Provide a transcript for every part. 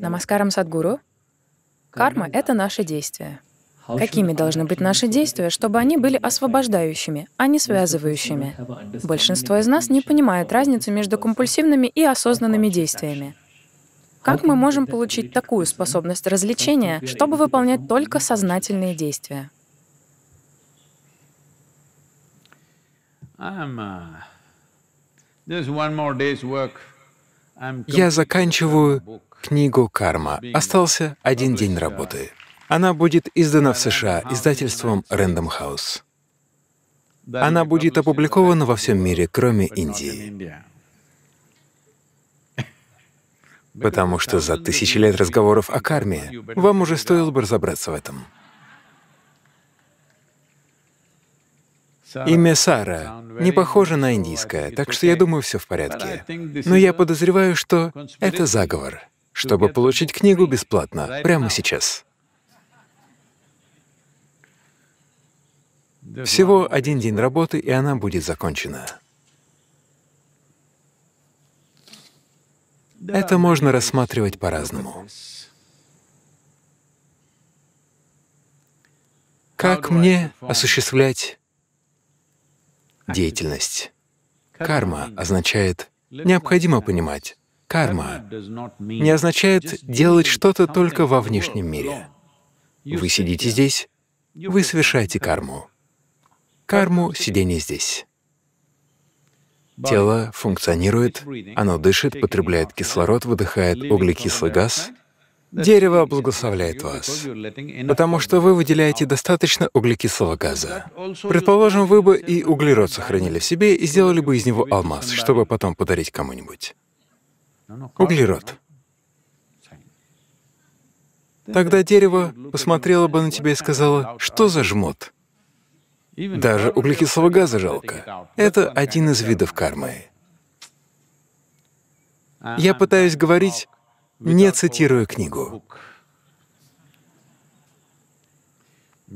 Намаскарам Садгуру. Карма — это наши действия. Какими должны быть наши действия, чтобы они были освобождающими, а не связывающими? Большинство из нас не понимает разницу между компульсивными и осознанными действиями. Как мы можем получить такую способность развлечения, чтобы выполнять только сознательные действия? Uh, Я заканчиваю книгу «Карма». Остался один день работы. Она будет издана в США издательством Random House. Она будет опубликована во всем мире, кроме Индии. Потому что за тысячи лет разговоров о карме вам уже стоило бы разобраться в этом. Имя Сара не похоже на индийское, так что я думаю, все в порядке. Но я подозреваю, что это заговор чтобы получить книгу бесплатно прямо сейчас. Всего один день работы, и она будет закончена. Это можно рассматривать по-разному. Как мне осуществлять деятельность? Карма означает, необходимо понимать, Карма не означает делать что-то только во внешнем мире. Вы сидите здесь, вы совершаете карму. Карму — сидение здесь. Тело функционирует, оно дышит, потребляет кислород, выдыхает углекислый газ. Дерево благословляет вас, потому что вы выделяете достаточно углекислого газа. Предположим, вы бы и углерод сохранили в себе и сделали бы из него алмаз, чтобы потом подарить кому-нибудь. Ну, ну, углерод. Ну, Тогда дерево посмотрело бы на тебя и сказало, что за жмот? Даже углекислого газа жалко. Это один из видов кармы. Uh-huh. Я пытаюсь uh-huh. говорить, не цитируя книгу.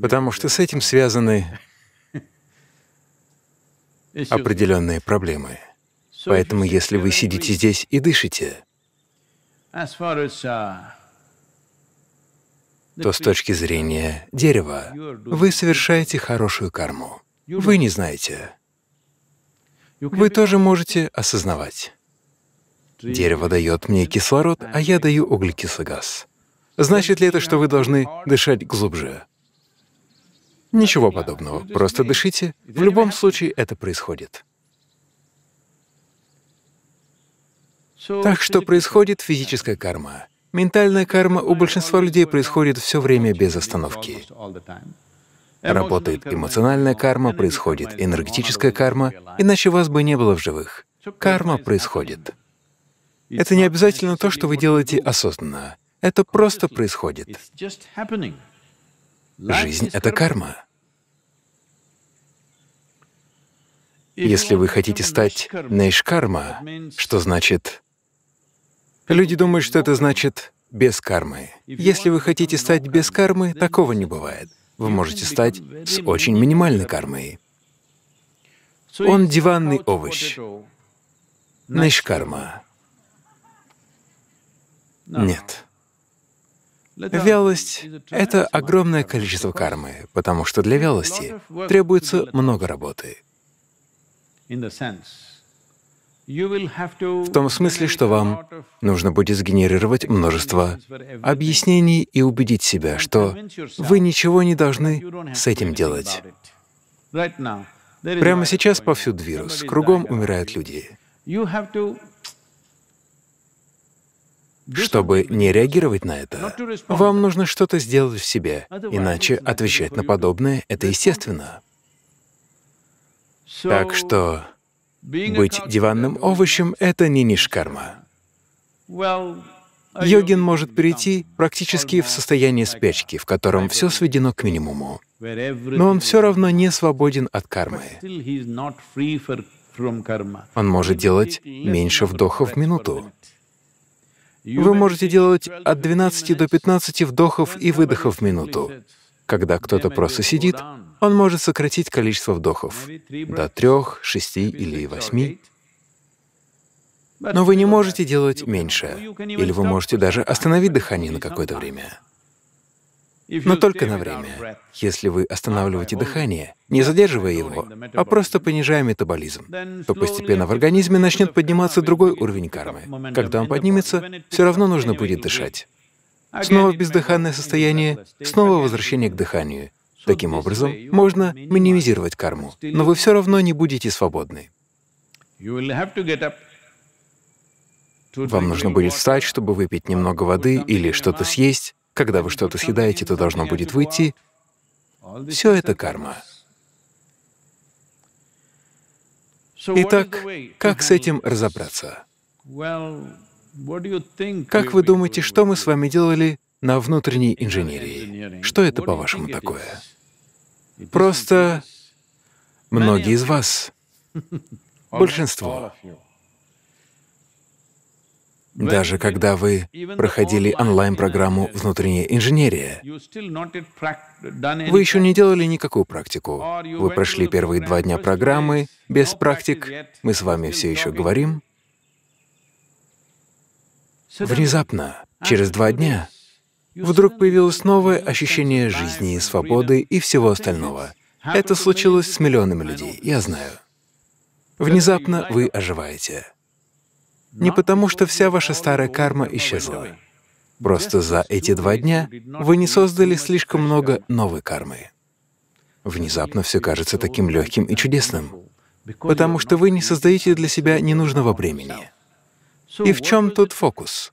Потому что с этим связаны определенные проблемы. Поэтому если вы сидите здесь и дышите, uh, то с точки зрения дерева вы совершаете хорошую карму. Вы не знаете. Вы тоже можете осознавать. Дерево дает мне кислород, а я даю углекислый газ. Значит ли это, что вы должны дышать глубже? Ничего подобного. Просто дышите. В любом случае это происходит. Так что происходит физическая карма. Ментальная карма у большинства людей происходит все время без остановки. Работает эмоциональная карма, происходит энергетическая карма, иначе вас бы не было в живых. Карма происходит. Это не обязательно то, что вы делаете осознанно. Это просто происходит. Жизнь — это карма. Если вы хотите стать нейшкарма, что значит Люди думают, что это значит «без кармы». Если вы хотите стать без кармы, такого не бывает. Вы можете стать с очень минимальной кармой. Он диванный овощ. Нишкарма. Нет. Вялость — это огромное количество кармы, потому что для вялости требуется много работы. В том смысле, что вам нужно будет сгенерировать множество объяснений и убедить себя, что вы ничего не должны с этим делать. Прямо сейчас повсюду вирус, кругом умирают люди. Чтобы не реагировать на это, вам нужно что-то сделать в себе, иначе отвечать на подобное — это естественно. Так что быть диванным овощем — это не нишкарма. Йогин может перейти практически в состояние спячки, в котором все сведено к минимуму. Но он все равно не свободен от кармы. Он может делать меньше вдохов в минуту. Вы можете делать от 12 до 15 вдохов и выдохов в минуту. Когда кто-то просто сидит, он может сократить количество вдохов до трех, шести или восьми. Но вы не можете делать меньше, или вы можете даже остановить дыхание на какое-то время. Но только на время. Если вы останавливаете дыхание, не задерживая его, а просто понижая метаболизм, то постепенно в организме начнет подниматься другой уровень кармы. Когда он поднимется, все равно нужно будет дышать снова бездыханное состояние, снова возвращение к дыханию. Таким образом, можно минимизировать карму, но вы все равно не будете свободны. Вам нужно будет встать, чтобы выпить немного воды или что-то съесть. Когда вы что-то съедаете, то должно будет выйти. Все это карма. Итак, как с этим разобраться? Как вы думаете, что мы с вами делали на внутренней инженерии? Что это, по-вашему, такое? Просто многие из вас, большинство, даже когда вы проходили онлайн-программу «Внутренняя инженерия», вы еще не делали никакую практику. Вы прошли первые два дня программы без практик, мы с вами все еще говорим, Внезапно, а через два дня, вдруг появилось новое ощущение жизни, свободы и всего остального. Это случилось с миллионами людей, я знаю. Внезапно вы оживаете. Не потому, что вся ваша старая карма исчезла. Просто за эти два дня вы не создали слишком много новой кармы. Внезапно все кажется таким легким и чудесным, потому что вы не создаете для себя ненужного времени. И в чем тут фокус?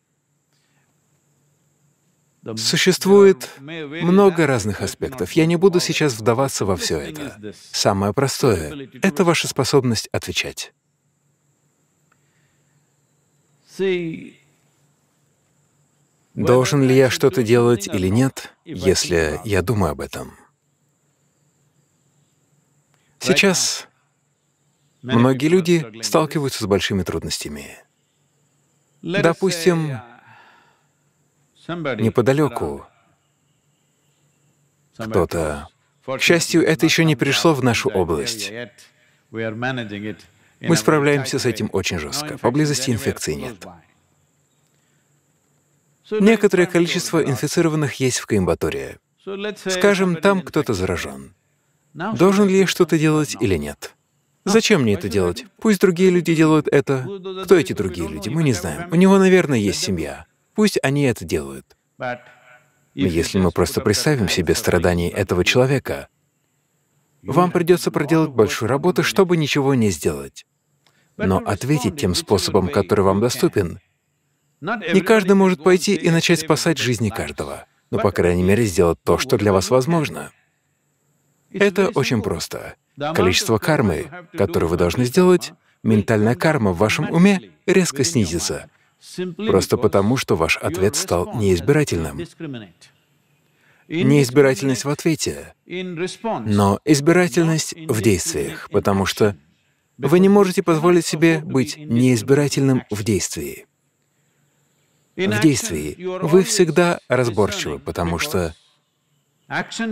Существует много разных аспектов. Я не буду сейчас вдаваться во все это. Самое простое ⁇ это ваша способность отвечать. Должен ли я что-то делать или нет, если я думаю об этом? Сейчас многие люди сталкиваются с большими трудностями. Допустим, uh, неподалеку кто-то. К счастью, это еще не пришло в нашу область. Мы справляемся с этим очень жестко. Поблизости инфекции нет. Некоторое количество инфицированных есть в Коимбаторе. Скажем, там кто-то заражен. Должен ли я что-то делать или нет? Зачем мне это делать? Пусть другие люди делают это. Кто эти другие люди? Мы не знаем. У него, наверное, есть семья. Пусть они это делают. Но если мы просто представим себе страдания этого человека, вам придется проделать большую работу, чтобы ничего не сделать. Но ответить тем способом, который вам доступен, не каждый может пойти и начать спасать жизни каждого, но, ну, по крайней мере, сделать то, что для вас возможно. Это очень просто количество кармы, которую вы должны сделать, ментальная карма в вашем уме резко снизится, просто потому что ваш ответ стал неизбирательным. Неизбирательность в ответе, но избирательность в действиях, потому что вы не можете позволить себе быть неизбирательным в действии. В действии вы всегда разборчивы, потому что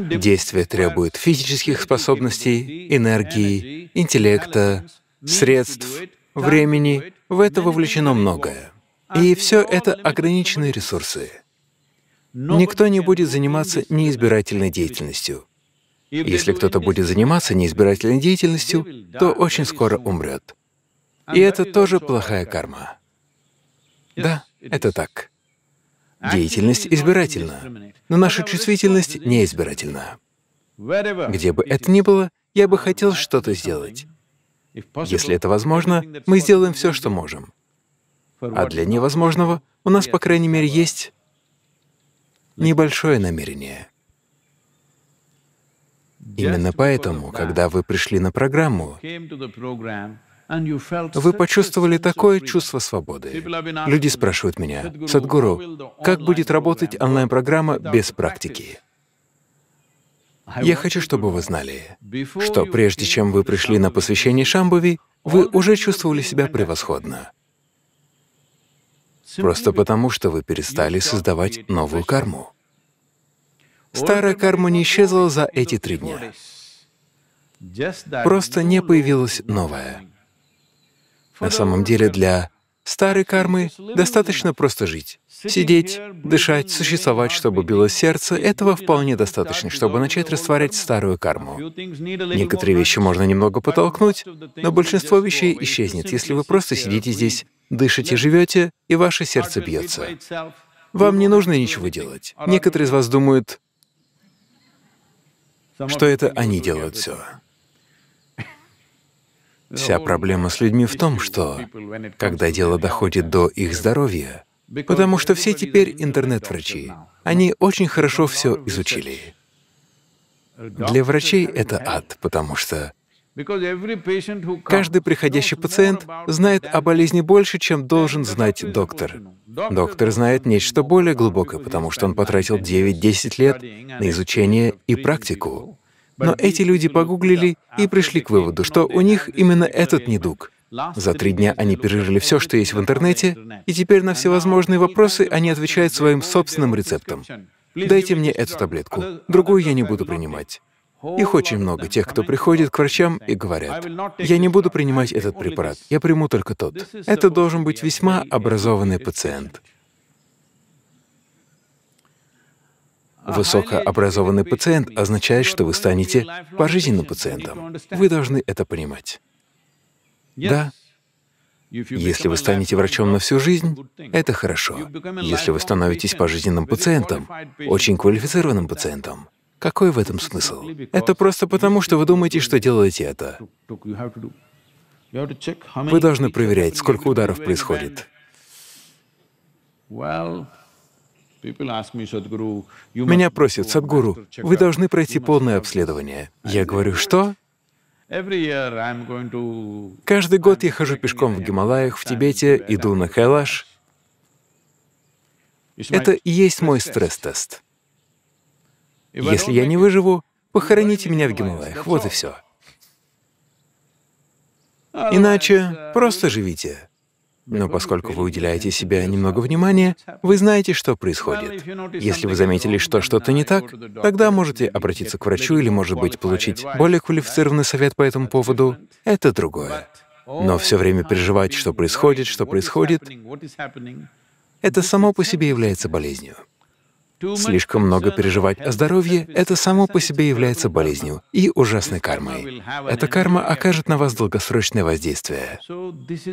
Действие требует физических способностей, энергии, интеллекта, средств, времени. В это вовлечено многое. И все это ограниченные ресурсы. Никто не будет заниматься неизбирательной деятельностью. Если кто-то будет заниматься неизбирательной деятельностью, то очень скоро умрет. И это тоже плохая карма. Да, это так. Деятельность избирательна, но наша чувствительность не избирательна. Где бы это ни было, я бы хотел что-то сделать. Если это возможно, мы сделаем все, что можем. А для невозможного у нас, по крайней мере, есть небольшое намерение. Именно поэтому, когда вы пришли на программу, вы почувствовали такое чувство свободы. Люди спрашивают меня, «Садхгуру, как будет работать онлайн-программа без практики?» Я хочу, чтобы вы знали, что прежде чем вы пришли на посвящение Шамбави, вы уже чувствовали себя превосходно. Просто потому, что вы перестали создавать новую карму. Старая карма не исчезла за эти три дня. Просто не появилась новая. На самом деле для старой кармы достаточно просто жить. Сидеть, дышать, существовать, чтобы билось сердце — этого вполне достаточно, чтобы начать растворять старую карму. Некоторые вещи можно немного потолкнуть, но большинство вещей исчезнет, если вы просто сидите здесь, дышите, живете, и ваше сердце бьется. Вам не нужно ничего делать. Некоторые из вас думают, что это они делают все. Вся проблема с людьми в том, что когда дело доходит до их здоровья, потому что все теперь интернет-врачи, они очень хорошо все изучили. Для врачей это ад, потому что Каждый приходящий пациент знает о болезни больше, чем должен знать доктор. Доктор знает нечто более глубокое, потому что он потратил 9-10 лет на изучение и практику. Но эти люди погуглили и пришли к выводу, что у них именно этот недуг. За три дня они пережили все, что есть в интернете, и теперь на всевозможные вопросы они отвечают своим собственным рецептом. «Дайте мне эту таблетку, другую я не буду принимать». Их очень много, тех, кто приходит к врачам и говорят, «Я не буду принимать этот препарат, я приму только тот». Это должен быть весьма образованный пациент. Высокообразованный пациент означает, что вы станете пожизненным пациентом. Вы должны это понимать. Да, если вы станете врачом на всю жизнь, это хорошо. Если вы становитесь пожизненным пациентом, очень квалифицированным пациентом, какой в этом смысл? Это просто потому, что вы думаете, что делаете это. Вы должны проверять, сколько ударов происходит. Меня просят, Садгуру, вы должны пройти полное обследование. Я говорю, что? Каждый год я хожу пешком в Гималаях, в Тибете, иду на Кайлаш. Это и есть мой стресс-тест. Если я не выживу, похороните меня в Гималаях, вот и все. Иначе uh, просто живите. Но поскольку вы уделяете себе немного внимания, вы знаете, что происходит. Если вы заметили, что что-то не так, тогда можете обратиться к врачу или, может быть, получить более квалифицированный совет по этому поводу. Это другое. Но все время переживать, что происходит, что происходит, это само по себе является болезнью. Слишком много переживать о здоровье — это само по себе является болезнью и ужасной кармой. Эта карма окажет на вас долгосрочное воздействие.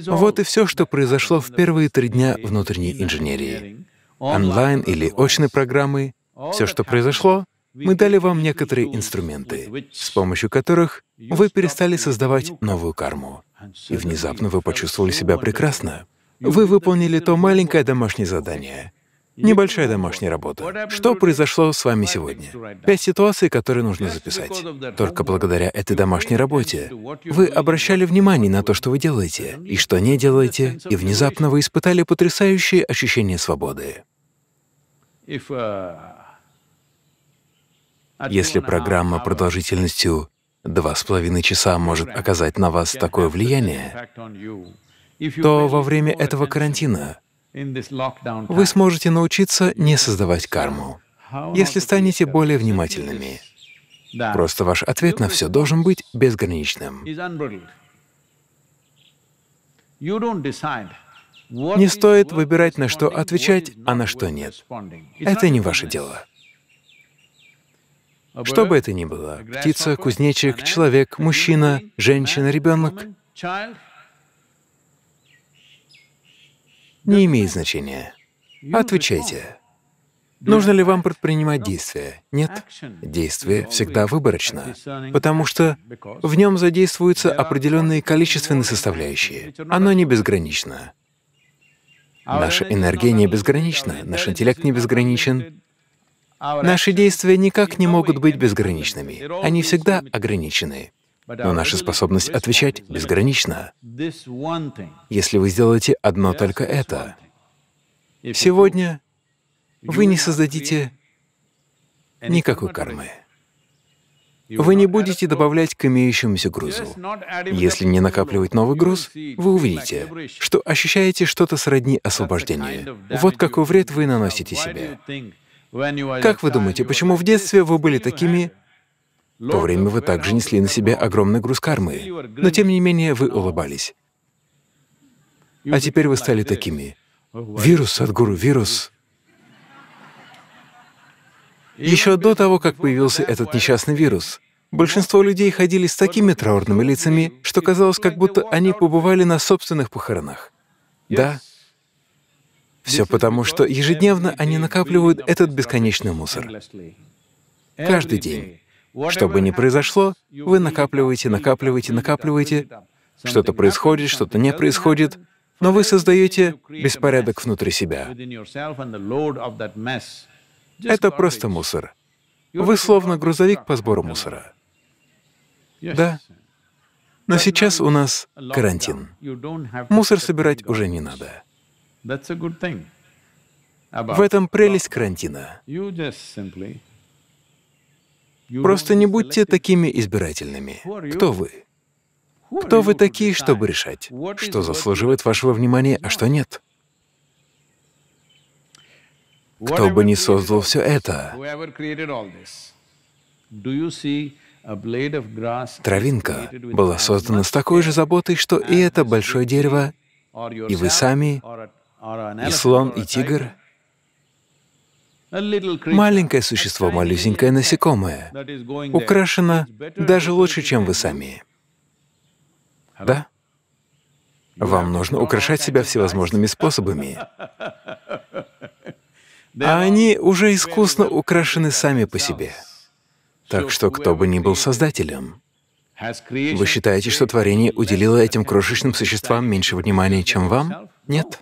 Вот и все, что произошло в первые три дня внутренней инженерии. Онлайн или очной программы — все, что произошло, мы дали вам некоторые инструменты, с помощью которых вы перестали создавать новую карму. И внезапно вы почувствовали себя прекрасно. Вы выполнили то маленькое домашнее задание — Небольшая домашняя работа. Что произошло с вами сегодня? Пять ситуаций, которые нужно записать. Только благодаря этой домашней работе вы обращали внимание на то, что вы делаете, и что не делаете, и внезапно вы испытали потрясающее ощущение свободы. Если программа продолжительностью два с половиной часа может оказать на вас такое влияние, то во время этого карантина вы сможете научиться не создавать карму, если станете более внимательными. Просто ваш ответ на все должен быть безграничным. Не стоит выбирать, на что отвечать, а на что нет. Это не ваше дело. Что бы это ни было — птица, кузнечик, человек, мужчина, женщина, ребенок не имеет значения. Отвечайте. Нужно ли вам предпринимать действия? Нет. Действие всегда выборочно, потому что в нем задействуются определенные количественные составляющие. Оно не безгранично. Наша энергия не безгранична, наш интеллект не безграничен. Наши действия никак не могут быть безграничными, они всегда ограничены. Но наша uh, способность отвечать безгранична. Если вы сделаете одно только это, сегодня вы не создадите никакой кармы. Вы не будете добавлять к имеющемуся грузу. Если не накапливать новый груз, вы увидите, что ощущаете что-то сродни освобождению. Вот какой вред вы наносите себе. Как вы думаете, почему в детстве вы были такими в то время вы также несли на себе огромный груз кармы, но тем не менее вы улыбались. А теперь вы стали такими. Вирус, Садгуру, вирус. Еще до того, как появился этот несчастный вирус, большинство людей ходили с такими траурными лицами, что казалось, как будто они побывали на собственных похоронах. Да, все потому, что ежедневно они накапливают этот бесконечный мусор. Каждый день. Что бы ни произошло, вы накапливаете, накапливаете, накапливаете. Что-то происходит, что-то не происходит, но вы создаете беспорядок внутри себя. Это просто мусор. Вы словно грузовик по сбору мусора. Да. Но сейчас у нас карантин. Мусор собирать уже не надо. В этом прелесть карантина. Просто не будьте такими избирательными. Кто вы? Кто вы такие, чтобы решать, что заслуживает вашего внимания, а что нет? Кто бы ни создал все это, травинка была создана с такой же заботой, что и это большое дерево, и вы сами, и слон, и тигр — Маленькое существо, малюсенькое насекомое, украшено даже лучше, чем вы сами. Да? Вам нужно украшать себя всевозможными способами. А они уже искусно украшены сами по себе. Так что кто бы ни был создателем, вы считаете, что творение уделило этим крошечным существам меньше внимания, чем вам? Нет.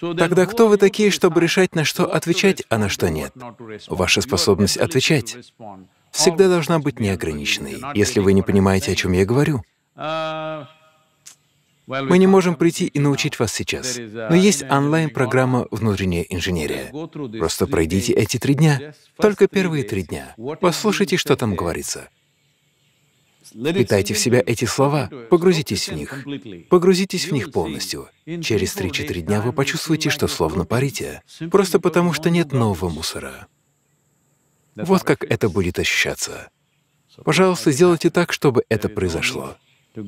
Тогда кто вы такие, чтобы решать, на что отвечать, а на что нет? Ваша способность отвечать всегда должна быть неограниченной, если вы не понимаете, о чем я говорю. Uh, мы не можем прийти и научить вас сейчас, uh, но есть онлайн-программа «Внутренняя инженерия». Просто пройдите эти три дня, только первые три дня. Послушайте, что там говорится. Питайте в себя эти слова, погрузитесь в них. Погрузитесь в них полностью. Через 3-4 дня вы почувствуете, что словно парите, просто потому что нет нового мусора. Вот как это будет ощущаться. Пожалуйста, сделайте так, чтобы это произошло. Не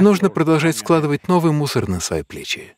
нужно продолжать складывать новый мусор на свои плечи.